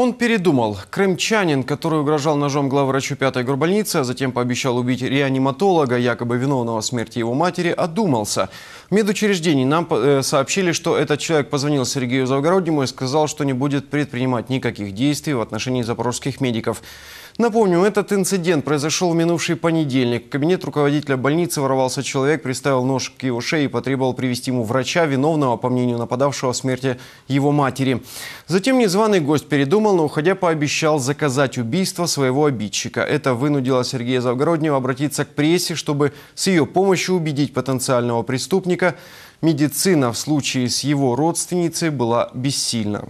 Он передумал. Крымчанин, который угрожал ножом главврачу пятой горбольницы, а затем пообещал убить реаниматолога, якобы виновного в смерти его матери, одумался. В медучреждении нам э, сообщили, что этот человек позвонил Сергею Завгороднему и сказал, что не будет предпринимать никаких действий в отношении запорожских медиков. Напомню, этот инцидент произошел в минувший понедельник. В кабинет руководителя больницы ворвался человек, приставил нож к его шее и потребовал привести ему врача, виновного, по мнению нападавшего, в смерти его матери. Затем незваный гость передумал, но уходя пообещал заказать убийство своего обидчика. Это вынудило Сергея Завгороднего обратиться к прессе, чтобы с ее помощью убедить потенциального преступника. Медицина в случае с его родственницей была бессильна.